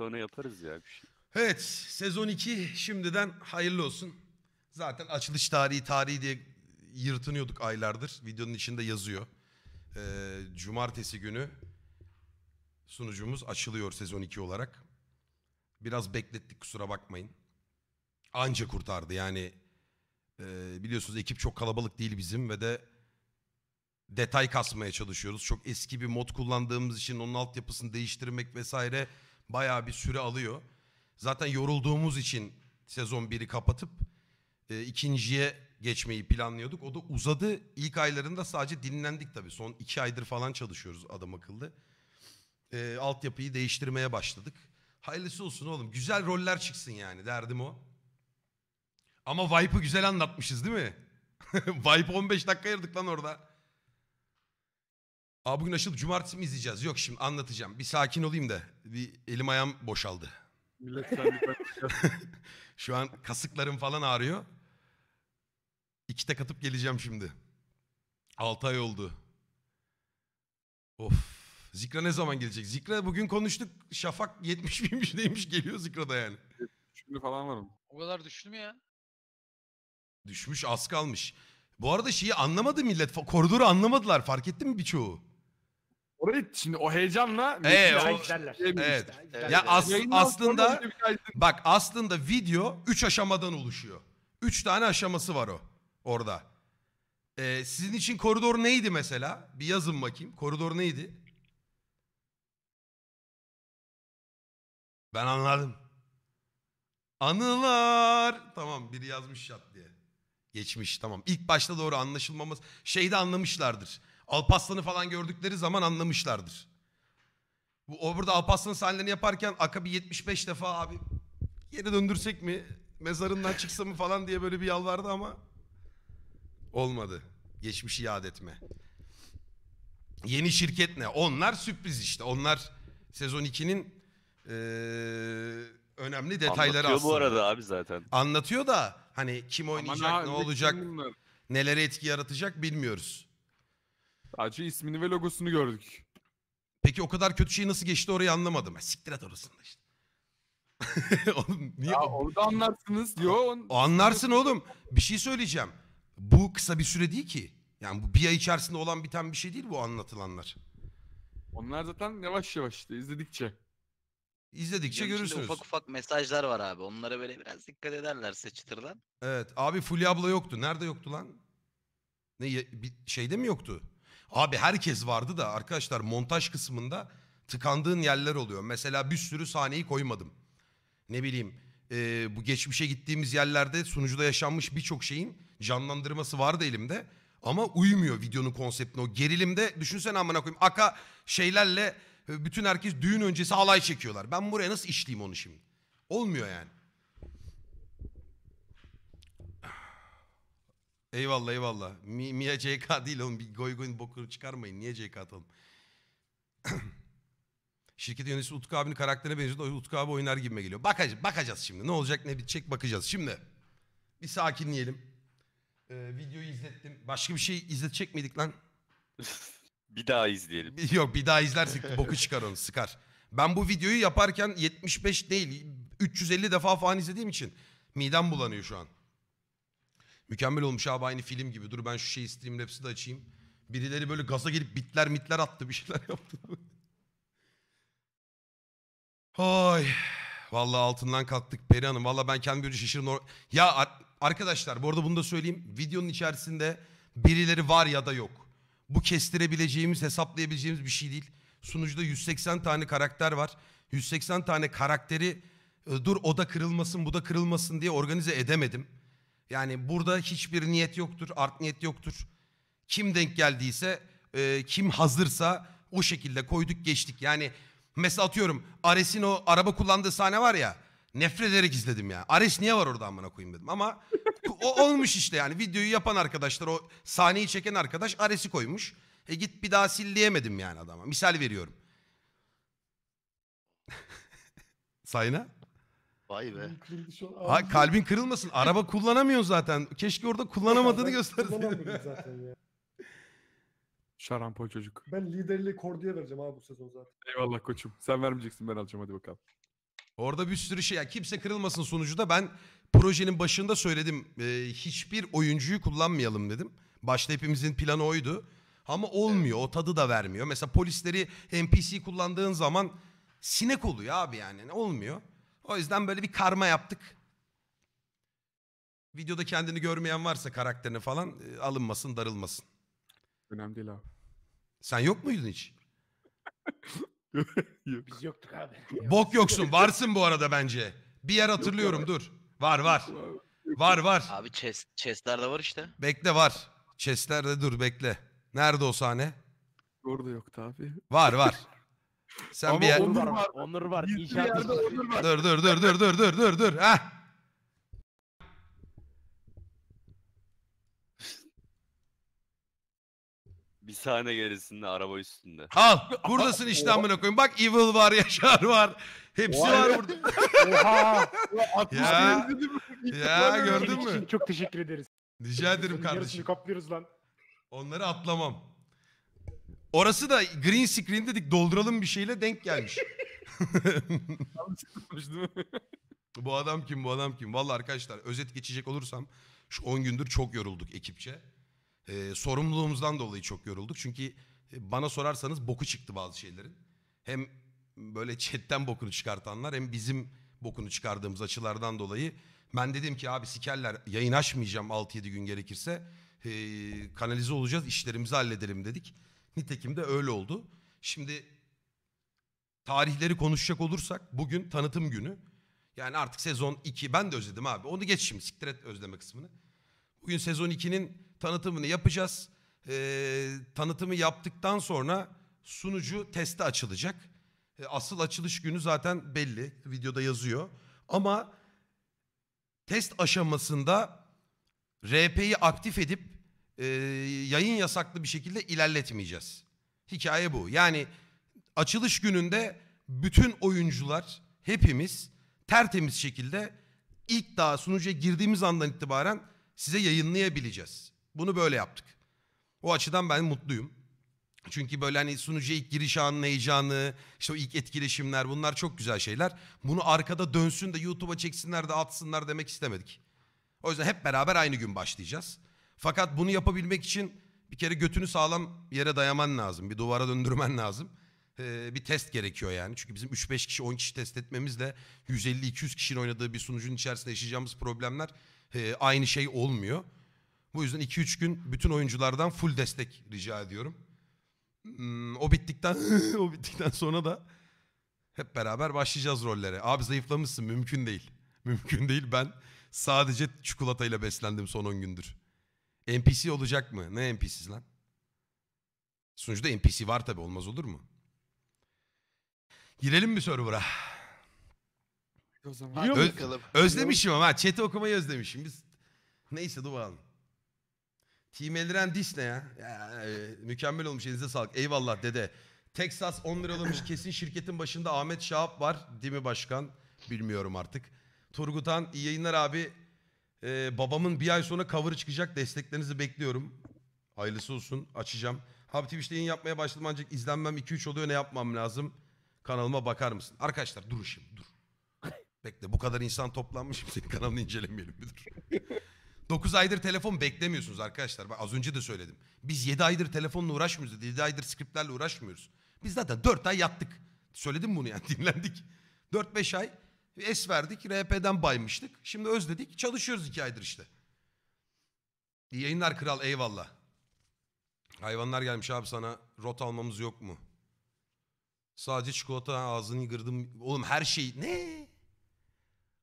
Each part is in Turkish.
sonra yaparız ya bir şey. Evet sezon 2 şimdiden hayırlı olsun. Zaten açılış tarihi tarihi diye yırtınıyorduk aylardır. Videonun içinde yazıyor. Ee, cumartesi günü sunucumuz açılıyor sezon 2 olarak. Biraz beklettik kusura bakmayın. Anca kurtardı yani. E, biliyorsunuz ekip çok kalabalık değil bizim ve de detay kasmaya çalışıyoruz. Çok eski bir mod kullandığımız için onun altyapısını değiştirmek vesaire Bayağı bir süre alıyor. Zaten yorulduğumuz için sezon 1'i kapatıp e, ikinciye geçmeyi planlıyorduk. O da uzadı. İlk aylarında sadece dinlendik tabii. Son iki aydır falan çalışıyoruz adam akıllı. E, altyapıyı değiştirmeye başladık. Hayırlısı olsun oğlum. Güzel roller çıksın yani derdim o. Ama Vibe'ı güzel anlatmışız değil mi? Vibe 15 dakika ayırdık lan orada. Aa bugün açılıp cumartesi mi izleyeceğiz? Yok şimdi anlatacağım. Bir sakin olayım da. Bir elim ayağım boşaldı. Millet sen Şu an kasıklarım falan ağrıyor. İki tek atıp geleceğim şimdi. Altı ay oldu. Of. Zikra ne zaman gelecek? Zikra bugün konuştuk. Şafak 70 binmiş neymiş geliyor Zikra'da yani. Şimdi falan var mı? O kadar düştü mü ya? Düşmüş az kalmış. Bu arada şeyi anlamadı millet. Fa- Koridoru anlamadılar. Fark etti mi birçoğu? Orayı şimdi o heyecanla Ee, o- Evet. Evet. Ya as- aslında- şey Bak aslında video 3 aşamadan oluşuyor. 3 tane aşaması var o orada. Ee, sizin için koridor neydi mesela? Bir yazın bakayım. Koridor neydi? Ben anladım. Anılar. Tamam biri yazmış şat diye. Geçmiş tamam. İlk başta doğru anlaşılmamız. Şeyde anlamışlardır. Alpaslan'ı falan gördükleri zaman anlamışlardır. Bu o burada Alpaslan sahnelerini yaparken Aka 75 defa abi geri döndürsek mi? Mezarından çıksa mı falan diye böyle bir yalvardı ama olmadı. Geçmişi yad etme. Yeni şirket ne? Onlar sürpriz işte. Onlar sezon 2'nin ee, önemli detayları Anlatıyor aslında. bu arada abi zaten. Anlatıyor da hani kim oynayacak, ne olacak, bilmiyorum. etki yaratacak bilmiyoruz. Sadece ismini ve logosunu gördük. Peki o kadar kötü şey nasıl geçti orayı anlamadım. Ya, siktir et orasında işte. oğlum, niye? Ya, orada anlarsınız. Yo, on. Anlarsın oğlum. Bir şey söyleyeceğim. Bu kısa bir süre değil ki. Yani bu bir ay içerisinde olan biten bir şey değil bu anlatılanlar. Onlar zaten yavaş yavaş işte izledikçe. İzledikçe Yok, görürsünüz. Ufak ufak mesajlar var abi. Onlara böyle biraz dikkat ederlerse çıtırdan. Evet. Abi Fulya abla yoktu. Nerede yoktu lan? Ne bir şeyde mi yoktu? Abi herkes vardı da arkadaşlar montaj kısmında tıkandığın yerler oluyor. Mesela bir sürü sahneyi koymadım. Ne bileyim e, bu geçmişe gittiğimiz yerlerde sunucuda yaşanmış birçok şeyin canlandırması vardı elimde. Ama uymuyor videonun konseptine. O gerilimde düşünsene amına koyayım. Aka şeylerle e, bütün herkes düğün öncesi alay çekiyorlar. Ben buraya nasıl işleyeyim onu şimdi? Olmuyor yani. Eyvallah eyvallah. Mi, Mia CK değil oğlum. Bir goy goyun bokunu çıkarmayın. Niye CK atalım? Şirket yöneticisi Utku abinin karakterine benziyor. Utku abi oynar gibime geliyor. Bakac bakacağız şimdi. Ne olacak ne bir çek bakacağız. Şimdi bir sakinleyelim. Ee, videoyu izlettim. Başka bir şey izletecek miydik lan? bir daha izleyelim. Yok bir daha izlersek boku çıkar onu sıkar. Ben bu videoyu yaparken 75 değil 350 defa falan izlediğim için midem bulanıyor şu an. Mükemmel olmuş abi aynı film gibi. Dur ben şu şeyi Streamlabs'ı da açayım. Birileri böyle gaza gelip bitler mitler attı bir şeyler yaptı. Ay. Vallahi altından kalktık Peri Hanım. Vallahi ben kendi bir şaşırdım Ya ar- arkadaşlar bu arada bunu da söyleyeyim. Videonun içerisinde birileri var ya da yok. Bu kestirebileceğimiz, hesaplayabileceğimiz bir şey değil. Sunucuda 180 tane karakter var. 180 tane karakteri e, dur o da kırılmasın bu da kırılmasın diye organize edemedim. Yani burada hiçbir niyet yoktur, art niyet yoktur. Kim denk geldiyse, e, kim hazırsa o şekilde koyduk geçtik. Yani mesela atıyorum Ares'in o araba kullandığı sahne var ya. Nefret ederek izledim ya. Ares niye var orada amına koyayım dedim ama o olmuş işte yani. Videoyu yapan arkadaşlar o sahneyi çeken arkadaş Ares'i koymuş. E git bir daha silleyemedim yani adama. Misal veriyorum. Sayna? Vay be. Ha, kalbin kırılmasın. Araba kullanamıyor zaten. Keşke orada kullanamadığını gösterseydin. Kullanamadım zaten ya. Şarampol çocuk. Ben liderliği Kordi'ye vereceğim abi bu sezon zaten. Eyvallah koçum. Sen vermeyeceksin ben alacağım hadi bakalım. Orada bir sürü şey. ya kimse kırılmasın sonucuda ben projenin başında söyledim. E, hiçbir oyuncuyu kullanmayalım dedim. Başta hepimizin planı oydu. Ama olmuyor. O tadı da vermiyor. Mesela polisleri NPC kullandığın zaman sinek oluyor abi yani. Olmuyor. O yüzden böyle bir karma yaptık. Videoda kendini görmeyen varsa karakterini falan e, alınmasın, darılmasın. Önemli değil abi. Sen yok muydun hiç? Yok Biz yoktuk abi. Bok yoksun. Varsın bu arada bence. Bir yer hatırlıyorum dur. Var var. Var var. Abi chest, chestlerde var işte. Bekle var. Chestlerde dur bekle. Nerede o sahne? Orada yoktu abi. Var var. Sen Ama bir yer... Onur var. Onur var. Bir yerde Onur var. Dur dur dur dur dur dur dur dur. Heh. Bir sahne gerisinde araba üstünde. Al buradasın işte amına koyayım. Bak Evil var, Yaşar var. Hepsi Vay var burada. Oha. ya, ya gördün şey mü? Çok teşekkür ederiz. Rica ederim kardeşim. Yarısını kaplıyoruz lan. Onları atlamam. Orası da green screen dedik dolduralım bir şeyle denk gelmiş. bu adam kim bu adam kim? Vallahi arkadaşlar özet geçecek olursam şu 10 gündür çok yorulduk ekipçe. Ee, sorumluluğumuzdan dolayı çok yorulduk. Çünkü e, bana sorarsanız boku çıktı bazı şeylerin. Hem böyle chatten bokunu çıkartanlar hem bizim bokunu çıkardığımız açılardan dolayı. Ben dedim ki abi sikerler yayın açmayacağım 6-7 gün gerekirse. Ee, kanalize olacağız işlerimizi halledelim dedik. Nitekim de öyle oldu. Şimdi tarihleri konuşacak olursak bugün tanıtım günü. Yani artık sezon 2 ben de özledim abi. Onu geç şimdi siktir et özleme kısmını. Bugün sezon 2'nin tanıtımını yapacağız. Ee, tanıtımı yaptıktan sonra sunucu teste açılacak. Ee, asıl açılış günü zaten belli. Videoda yazıyor. Ama test aşamasında RP'yi aktif edip e, yayın yasaklı bir şekilde ilerletmeyeceğiz. Hikaye bu. Yani açılış gününde bütün oyuncular hepimiz tertemiz şekilde ilk daha sunucuya girdiğimiz andan itibaren size yayınlayabileceğiz. Bunu böyle yaptık. O açıdan ben mutluyum. Çünkü böyle hani sunucuya ilk giriş anının heyecanı, işte o ilk etkileşimler bunlar çok güzel şeyler. Bunu arkada dönsün de YouTube'a çeksinler de atsınlar demek istemedik. O yüzden hep beraber aynı gün başlayacağız. Fakat bunu yapabilmek için bir kere götünü sağlam yere dayaman lazım. Bir duvara döndürmen lazım. Ee, bir test gerekiyor yani. Çünkü bizim 3-5 kişi 10 kişi test etmemizle 150-200 kişinin oynadığı bir sunucunun içerisinde yaşayacağımız problemler e, aynı şey olmuyor. Bu yüzden 2-3 gün bütün oyunculardan full destek rica ediyorum. Hmm, o bittikten o bittikten sonra da hep beraber başlayacağız rollere. Abi zayıflamışsın mümkün değil. Mümkün değil ben sadece çikolatayla beslendim son 10 gündür. NPC olacak mı? Ne NPC'siz lan? Sunucuda NPC var tabi olmaz olur mu? Girelim mi server'a? O zaman Biliyor Öz, bakalım. özlemişim ama chat'i okumayı özlemişim. Biz neyse dur bakalım. Team Eldiren Dis ne ya? ya e, mükemmel olmuş elinize sağlık. Eyvallah dede. Texas 10 liralamış kesin şirketin başında Ahmet Şahap var değil mi başkan? Bilmiyorum artık. Turgutan iyi yayınlar abi. Ee, babamın bir ay sonra cover'ı çıkacak. Desteklerinizi bekliyorum. Hayırlısı olsun. Açacağım. Abi Twitch'te yayın yapmaya başladım ancak izlenmem 2-3 oluyor. Ne yapmam lazım? Kanalıma bakar mısın? Arkadaşlar durun şimdi dur. Bekle bu kadar insan toplanmış. Senin kanalını incelemeyelim bir dur. 9 aydır telefon beklemiyorsunuz arkadaşlar. Bak az önce de söyledim. Biz 7 aydır telefonla uğraşmıyoruz. 7 aydır skriptlerle uğraşmıyoruz. Biz zaten 4 ay yattık. Söyledim bunu yani dinlendik. 4-5 ay Es verdik, RP'den baymıştık. Şimdi özledik, çalışıyoruz iki aydır işte. İyi yayınlar kral, eyvallah. Hayvanlar gelmiş abi sana rot almamız yok mu? Sadece çikolata ağzını gırdım. Oğlum her şey ne?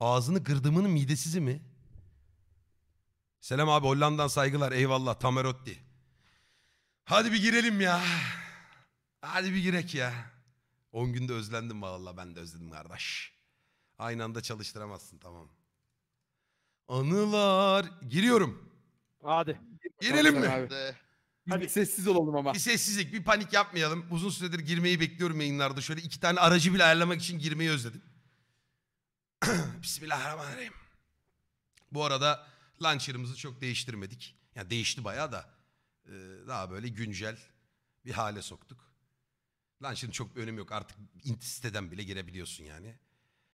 Ağzını gırdımının midesizi mi? Selam abi Hollanda'dan saygılar. Eyvallah Tamerotti. Hadi bir girelim ya. Hadi bir girek ya. 10 günde özlendim vallahi ben de özledim kardeş. Aynı anda çalıştıramazsın tamam. Anılar. Giriyorum. Hadi. Girelim mi? Abi. Hadi. Bir sessiz olalım ama. Bir sessizlik, bir panik yapmayalım. Uzun süredir girmeyi bekliyorum yayınlarda. Şöyle iki tane aracı bile ayarlamak için girmeyi özledim. Bismillahirrahmanirrahim. Bu arada launcher'ımızı çok değiştirmedik. Yani değişti bayağı da. Ee, daha böyle güncel bir hale soktuk. Launcher'ın çok bir önemi yok. Artık siteden bile girebiliyorsun yani.